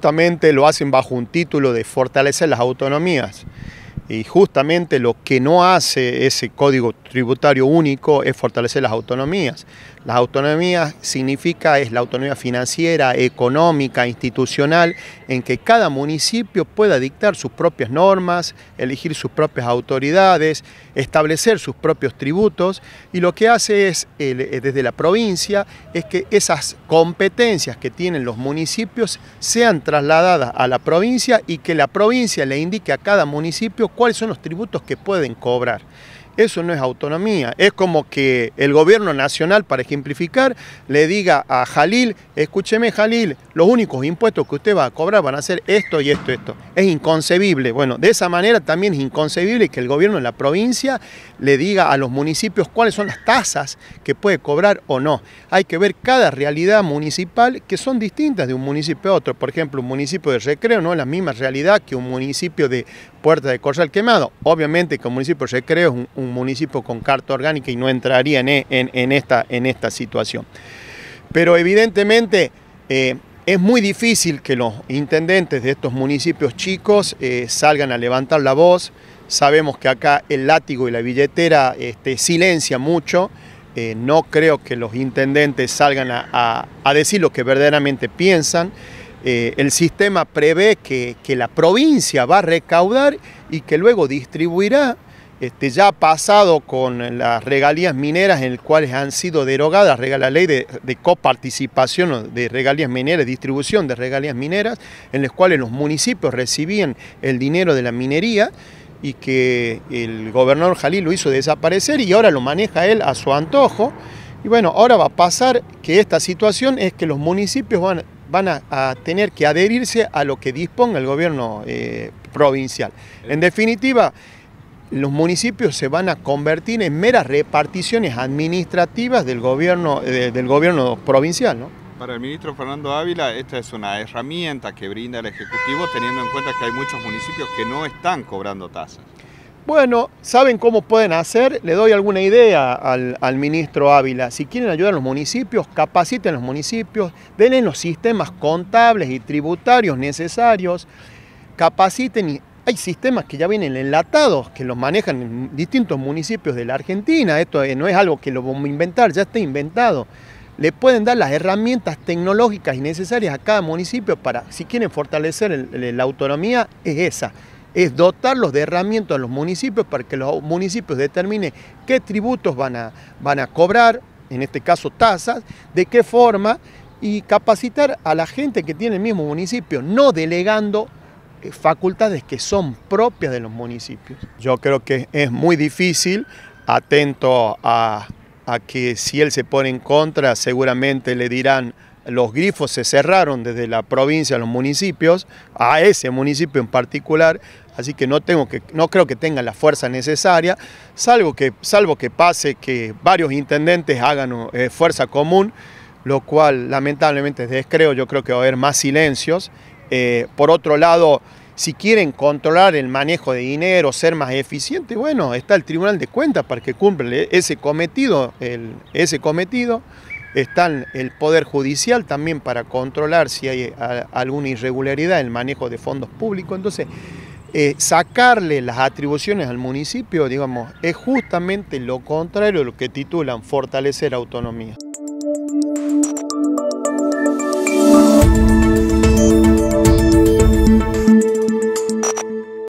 justamente lo hacen bajo un título de fortalecer las autonomías. Y justamente lo que no hace ese código tributario único es fortalecer las autonomías. Las autonomías significa es la autonomía financiera, económica, institucional, en que cada municipio pueda dictar sus propias normas, elegir sus propias autoridades, establecer sus propios tributos y lo que hace es, eh, desde la provincia, es que esas competencias que tienen los municipios sean trasladadas a la provincia y que la provincia le indique a cada municipio cuáles son los tributos que pueden cobrar. Eso no es autonomía. Es como que el gobierno nacional, para ejemplificar, le diga a Jalil, escúcheme Jalil, los únicos impuestos que usted va a cobrar van a ser esto y esto, y esto. Es inconcebible. Bueno, de esa manera también es inconcebible que el gobierno de la provincia le diga a los municipios cuáles son las tasas que puede cobrar o no. Hay que ver cada realidad municipal que son distintas de un municipio a otro. Por ejemplo, un municipio de Recreo no es la misma realidad que un municipio de Puerta de Corral Quemado. Obviamente que un municipio de Recreo es un municipio con carta orgánica y no entrarían e, en, esta, en esta, situación. Pero evidentemente eh, es muy difícil que los intendentes de estos municipios chicos eh, salgan a levantar la voz. Sabemos que acá el látigo y la billetera este, silencia mucho. Eh, no creo que los intendentes salgan a, decir lo que verdaderamente piensan. el sistema prevé que la provincia va a recaudar y que luego distribuirá este, ya ha pasado con las regalías mineras en las cuales han sido derogadas la ley de, coparticipación de regalías mineras, distribución de regalías mineras, en las cuales los municipios recibían el dinero de la minería y que el gobernador Jalil lo hizo desaparecer y ahora lo maneja él a su antojo. Y bueno, ahora va a pasar que esta situación es que los municipios van, van a, tener que adherirse a lo que disponga el gobierno eh, provincial. En definitiva, los municipios se van a convertir en meras reparticiones administrativas del gobierno, eh, del gobierno provincial. ¿no? Para el ministro Fernando Ávila, esta es una herramienta que brinda el Ejecutivo, teniendo en cuenta que hay muchos municipios que no están cobrando tasas. Bueno, ¿saben cómo pueden hacer? Le doy alguna idea al, ministro Ávila. Si quieren ayudar a los municipios, capaciten a los municipios, denles los sistemas contables y tributarios necesarios, capaciten y hay sistemas que ya vienen enlatados, que los manejan en distintos municipios de la Argentina. Esto eh, no es algo que lo vamos a inventar, ya está inventado. Le pueden dar las herramientas tecnológicas y necesarias a cada municipio para, si quieren fortalecer la autonomía, es esa es dotarlos de herramientas a los municipios para que los municipios determinen qué tributos van a, van a cobrar, en este caso tasas, de qué forma, y capacitar a la gente que tiene el mismo municipio, no delegando eh, facultades que son propias de los municipios. Yo creo que es muy difícil, atento a, que si él se pone en contra, seguramente le dirán los grifos se cerraron desde la provincia a los municipios, a ese municipio en particular, así que no, tengo que, no creo que tenga la fuerza necesaria, salvo que, salvo que pase que varios intendentes hagan eh, fuerza común, lo cual lamentablemente descreo, yo creo que va a haber más silencios eh, por otro lado, si quieren controlar el manejo de dinero, ser más eficientes, bueno, está el Tribunal de Cuentas para que cumpla ese cometido, el, ese cometido. Está el Poder Judicial también para controlar si hay alguna irregularidad en el manejo de fondos públicos. Entonces, eh, sacarle las atribuciones al municipio, digamos, es justamente lo contrario de lo que titulan fortalecer autonomía.